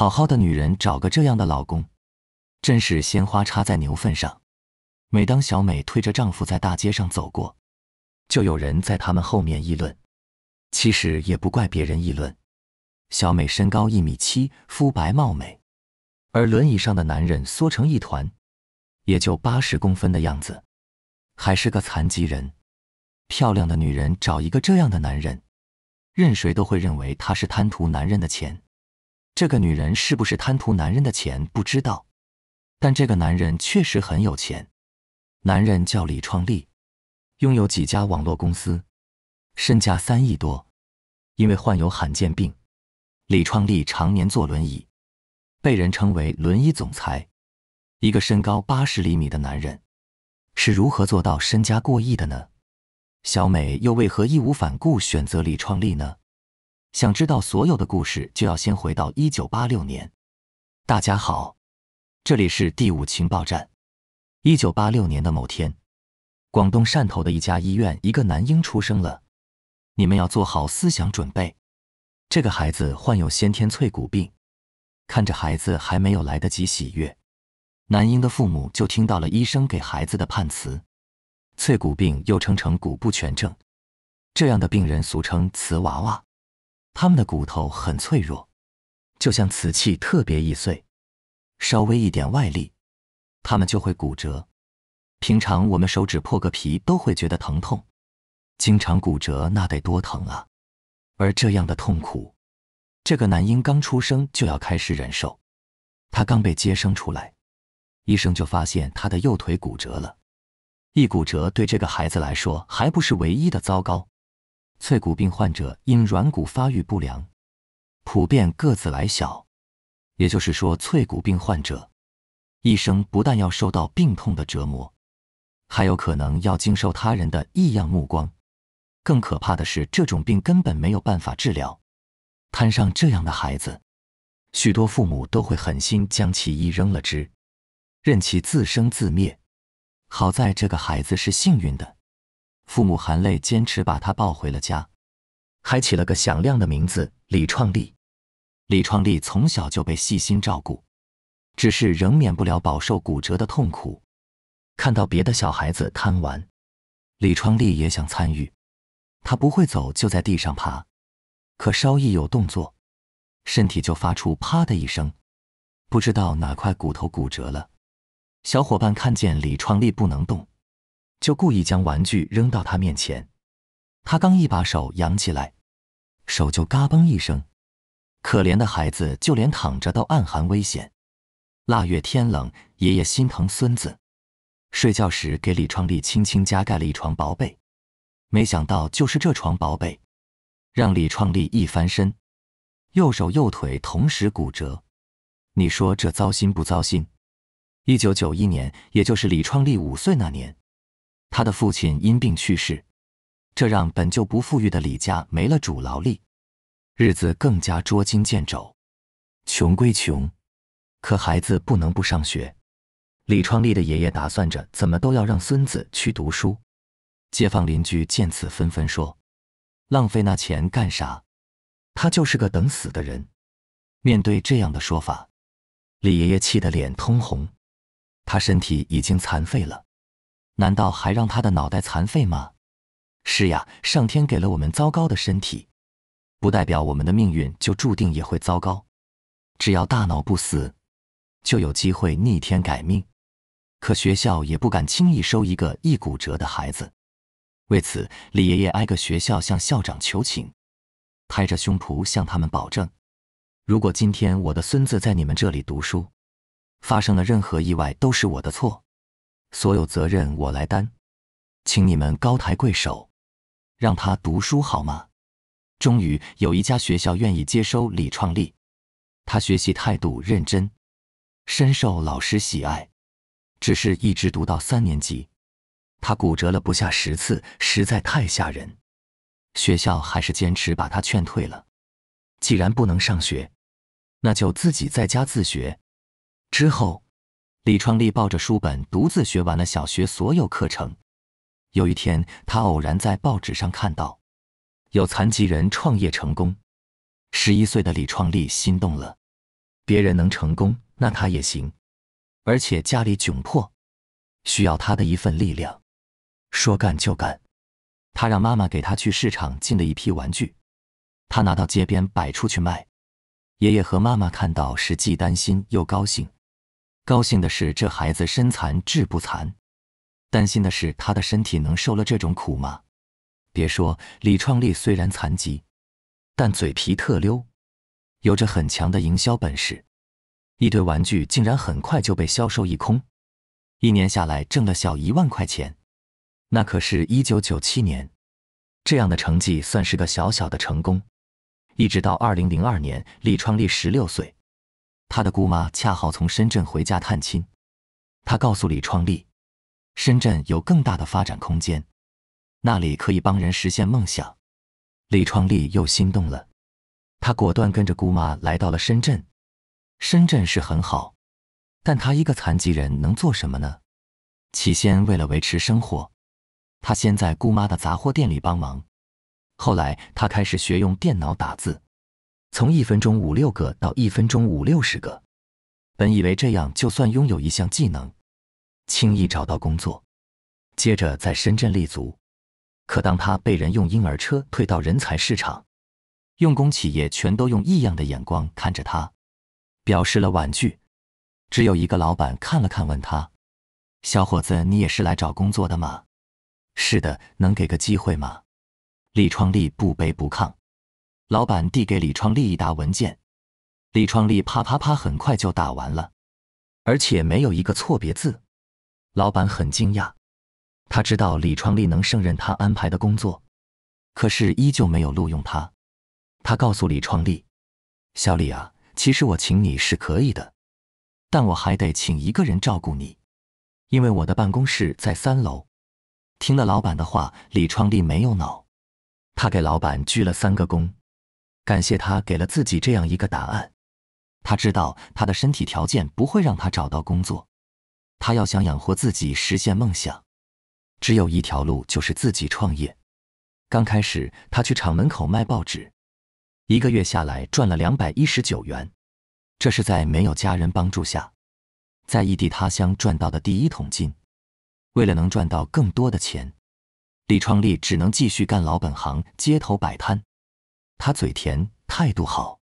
好好的女人找个这样的老公，真是鲜花插在牛粪上。每当小美推着丈夫在大街上走过，就有人在他们后面议论。其实也不怪别人议论，小美身高一米七，肤白貌美，而轮椅上的男人缩成一团，也就八十公分的样子，还是个残疾人。漂亮的女人找一个这样的男人，任谁都会认为她是贪图男人的钱。这个女人是不是贪图男人的钱？不知道，但这个男人确实很有钱。男人叫李创立，拥有几家网络公司，身价三亿多。因为患有罕见病，李创立常年坐轮椅，被人称为“轮椅总裁”。一个身高八十厘米的男人，是如何做到身家过亿的呢？小美又为何义无反顾选择李创立呢？想知道所有的故事，就要先回到一九八六年。大家好，这里是第五情报站。一九八六年的某天，广东汕头的一家医院，一个男婴出生了。你们要做好思想准备，这个孩子患有先天脆骨病。看着孩子还没有来得及喜悦，男婴的父母就听到了医生给孩子的判词：脆骨病又称成骨不全症，这样的病人俗称“瓷娃娃”。他们的骨头很脆弱，就像瓷器特别易碎，稍微一点外力，他们就会骨折。平常我们手指破个皮都会觉得疼痛，经常骨折那得多疼啊！而这样的痛苦，这个男婴刚出生就要开始忍受。他刚被接生出来，医生就发现他的右腿骨折了。一骨折对这个孩子来说还不是唯一的糟糕。脆骨病患者因软骨发育不良，普遍个子矮小。也就是说，脆骨病患者一生不但要受到病痛的折磨，还有可能要经受他人的异样目光。更可怕的是，这种病根本没有办法治疗。摊上这样的孩子，许多父母都会狠心将其一扔了之，任其自生自灭。好在这个孩子是幸运的。父母含泪坚持把他抱回了家，还起了个响亮的名字李创立。李创立从小就被细心照顾，只是仍免不了饱受骨折的痛苦。看到别的小孩子贪玩，李创立也想参与。他不会走，就在地上爬，可稍一有动作，身体就发出“啪”的一声，不知道哪块骨头骨折了。小伙伴看见李创立不能动。就故意将玩具扔到他面前，他刚一把手扬起来，手就嘎嘣一声。可怜的孩子，就连躺着都暗含危险。腊月天冷，爷爷心疼孙子，睡觉时给李创立轻轻加盖了一床薄被。没想到，就是这床薄被，让李创立一翻身，右手右腿同时骨折。你说这糟心不糟心？一九九一年，也就是李创立五岁那年。他的父亲因病去世，这让本就不富裕的李家没了主劳力，日子更加捉襟见肘。穷归穷，可孩子不能不上学。李创立的爷爷打算着怎么都要让孙子去读书。街坊邻居见此纷纷说：“浪费那钱干啥？他就是个等死的人。”面对这样的说法，李爷爷气得脸通红。他身体已经残废了。难道还让他的脑袋残废吗？是呀，上天给了我们糟糕的身体，不代表我们的命运就注定也会糟糕。只要大脑不死，就有机会逆天改命。可学校也不敢轻易收一个易骨折的孩子。为此，李爷爷挨个学校向校长求情，拍着胸脯向他们保证：如果今天我的孙子在你们这里读书，发生了任何意外都是我的错。所有责任我来担，请你们高抬贵手，让他读书好吗？终于有一家学校愿意接收李创立，他学习态度认真，深受老师喜爱。只是一直读到三年级，他骨折了不下十次，实在太吓人。学校还是坚持把他劝退了。既然不能上学，那就自己在家自学。之后。李创立抱着书本独自学完了小学所有课程。有一天，他偶然在报纸上看到有残疾人创业成功，十一岁的李创立心动了。别人能成功，那他也行。而且家里窘迫，需要他的一份力量。说干就干，他让妈妈给他去市场进了一批玩具，他拿到街边摆出去卖。爷爷和妈妈看到是既担心又高兴。高兴的是，这孩子身残志不残；担心的是，他的身体能受了这种苦吗？别说李创立虽然残疾，但嘴皮特溜，有着很强的营销本事。一堆玩具竟然很快就被销售一空，一年下来挣了小一万块钱。那可是一九九七年，这样的成绩算是个小小的成功。一直到二零零二年，李创立十六岁。他的姑妈恰好从深圳回家探亲，他告诉李创立，深圳有更大的发展空间，那里可以帮人实现梦想。”李创立又心动了，他果断跟着姑妈来到了深圳。深圳是很好，但他一个残疾人能做什么呢？起先为了维持生活，他先在姑妈的杂货店里帮忙，后来他开始学用电脑打字。从一分钟五六个到一分钟五六十个，本以为这样就算拥有一项技能，轻易找到工作，接着在深圳立足。可当他被人用婴儿车推到人才市场，用工企业全都用异样的眼光看着他，表示了婉拒。只有一个老板看了看，问他：“小伙子，你也是来找工作的吗？”“是的，能给个机会吗？”李创立不卑不亢。老板递给李创立一沓文件，李创立啪啪啪很快就打完了，而且没有一个错别字。老板很惊讶，他知道李创立能胜任他安排的工作，可是依旧没有录用他。他告诉李创立：“小李啊，其实我请你是可以的，但我还得请一个人照顾你，因为我的办公室在三楼。”听了老板的话，李创立没有恼，他给老板鞠了三个躬。感谢他给了自己这样一个答案。他知道他的身体条件不会让他找到工作，他要想养活自己、实现梦想，只有一条路就是自己创业。刚开始，他去厂门口卖报纸，一个月下来赚了两百一十九元，这是在没有家人帮助下，在异地他乡赚到的第一桶金。为了能赚到更多的钱，李创立只能继续干老本行——街头摆摊。他嘴甜，态度好，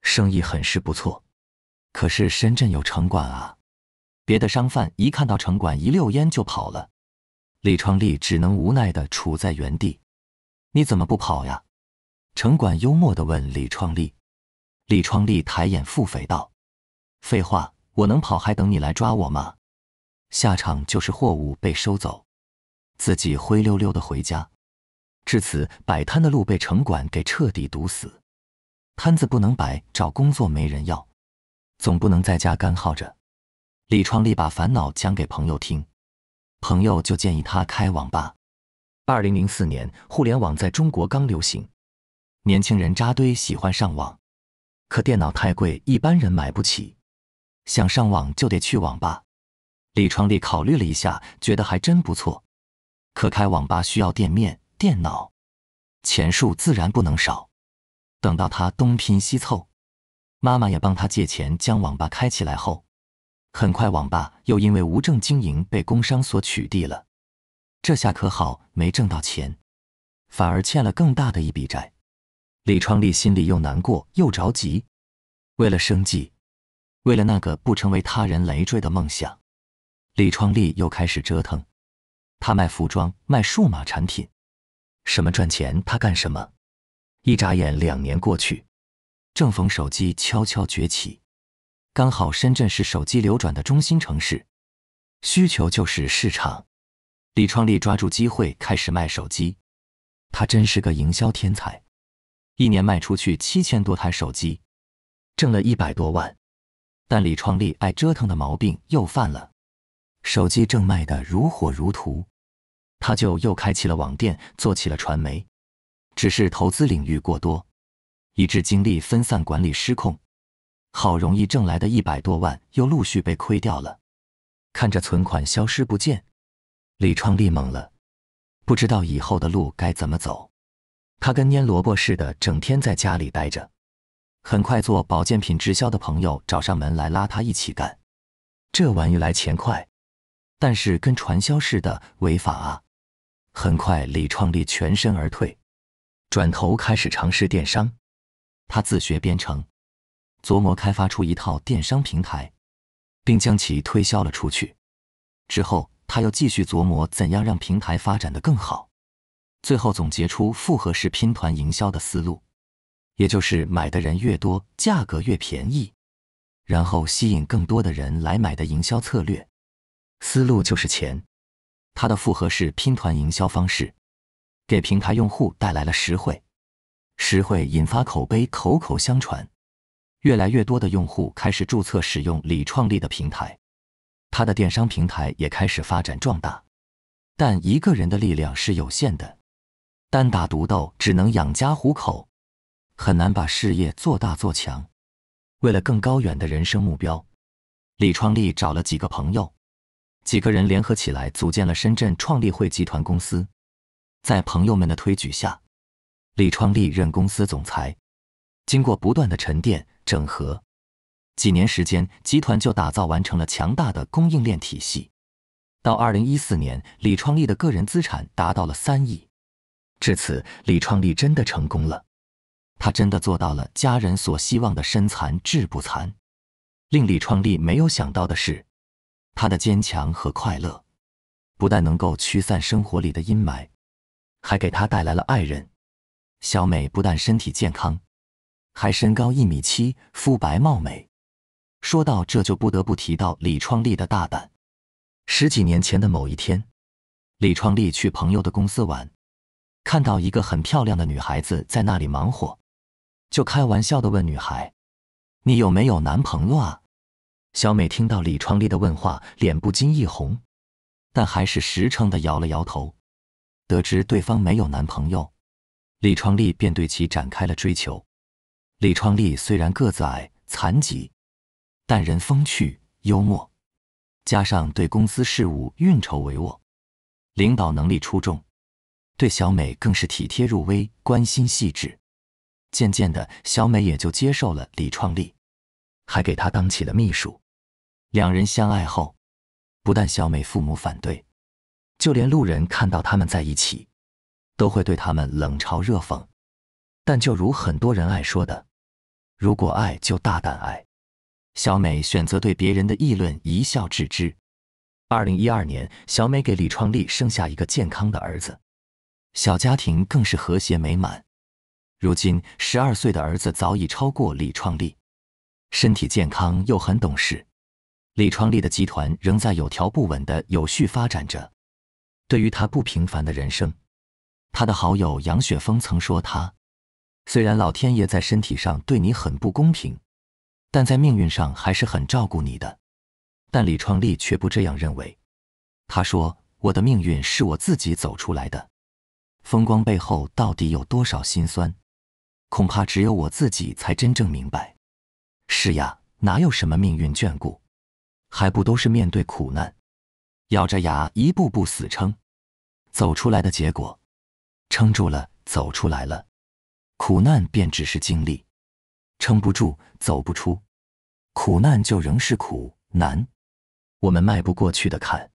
生意很是不错。可是深圳有城管啊，别的商贩一看到城管，一溜烟就跑了。李创立只能无奈地杵在原地。你怎么不跑呀？城管幽默地问李创立。李创立抬眼腹诽道：“废话，我能跑还等你来抓我吗？下场就是货物被收走，自己灰溜溜的回家。”至此，摆摊的路被城管给彻底堵死，摊子不能摆，找工作没人要，总不能在家干耗着。李创立把烦恼讲给朋友听，朋友就建议他开网吧。二零零四年，互联网在中国刚流行，年轻人扎堆喜欢上网，可电脑太贵，一般人买不起，想上网就得去网吧。李创立考虑了一下，觉得还真不错，可开网吧需要店面。电脑，钱数自然不能少。等到他东拼西凑，妈妈也帮他借钱将网吧开起来后，很快网吧又因为无证经营被工商所取缔了。这下可好，没挣到钱，反而欠了更大的一笔债。李创立心里又难过又着急。为了生计，为了那个不成为他人累赘的梦想，李创立又开始折腾。他卖服装，卖数码产品。什么赚钱他干什么？一眨眼两年过去，正逢手机悄悄崛起，刚好深圳是手机流转的中心城市，需求就是市场。李创立抓住机会开始卖手机，他真是个营销天才，一年卖出去七千多台手机，挣了一百多万。但李创立爱折腾的毛病又犯了，手机正卖得如火如荼。他就又开启了网店，做起了传媒，只是投资领域过多，以致精力分散，管理失控。好容易挣来的一百多万，又陆续被亏掉了。看着存款消失不见，李创立懵了，不知道以后的路该怎么走。他跟蔫萝卜似的，整天在家里待着。很快，做保健品直销的朋友找上门来，拉他一起干。这玩意来钱快，但是跟传销似的，违法啊！很快，李创立全身而退，转头开始尝试电商。他自学编程，琢磨开发出一套电商平台，并将其推销了出去。之后，他又继续琢磨怎样让平台发展的更好。最后，总结出复合式拼团营销的思路，也就是买的人越多，价格越便宜，然后吸引更多的人来买的营销策略。思路就是钱。他的复合式拼团营销方式，给平台用户带来了实惠，实惠引发口碑，口口相传，越来越多的用户开始注册使用李创立的平台，他的电商平台也开始发展壮大。但一个人的力量是有限的，单打独斗只能养家糊口，很难把事业做大做强。为了更高远的人生目标，李创立找了几个朋友。几个人联合起来组建了深圳创立汇集团公司，在朋友们的推举下，李创立任公司总裁。经过不断的沉淀整合，几年时间，集团就打造完成了强大的供应链体系。到二零一四年，李创立的个人资产达到了三亿。至此，李创立真的成功了，他真的做到了家人所希望的“身残志不残”。令李创立没有想到的是。他的坚强和快乐，不但能够驱散生活里的阴霾，还给他带来了爱人。小美不但身体健康，还身高一米七，肤白貌美。说到这，就不得不提到李创立的大胆。十几年前的某一天，李创立去朋友的公司玩，看到一个很漂亮的女孩子在那里忙活，就开玩笑的问女孩：“你有没有男朋友啊？”小美听到李创立的问话，脸不禁一红，但还是实诚的摇了摇头。得知对方没有男朋友，李创立便对其展开了追求。李创立虽然个子矮、残疾，但人风趣幽默，加上对公司事务运筹帷幄，领导能力出众，对小美更是体贴入微、关心细致。渐渐的，小美也就接受了李创立，还给他当起了秘书。两人相爱后，不但小美父母反对，就连路人看到他们在一起，都会对他们冷嘲热讽。但就如很多人爱说的：“如果爱，就大胆爱。”小美选择对别人的议论一笑置之。二零一二年，小美给李创立生下一个健康的儿子，小家庭更是和谐美满。如今，十二岁的儿子早已超过李创立，身体健康又很懂事。李创立的集团仍在有条不紊地有序发展着。对于他不平凡的人生，他的好友杨雪峰曾说：“他虽然老天爷在身体上对你很不公平，但在命运上还是很照顾你的。”但李创立却不这样认为。他说：“我的命运是我自己走出来的。风光背后到底有多少辛酸，恐怕只有我自己才真正明白。”是呀，哪有什么命运眷顾？还不都是面对苦难，咬着牙一步步死撑，走出来的结果，撑住了，走出来了，苦难便只是经历；撑不住，走不出，苦难就仍是苦难，我们迈不过去的坎。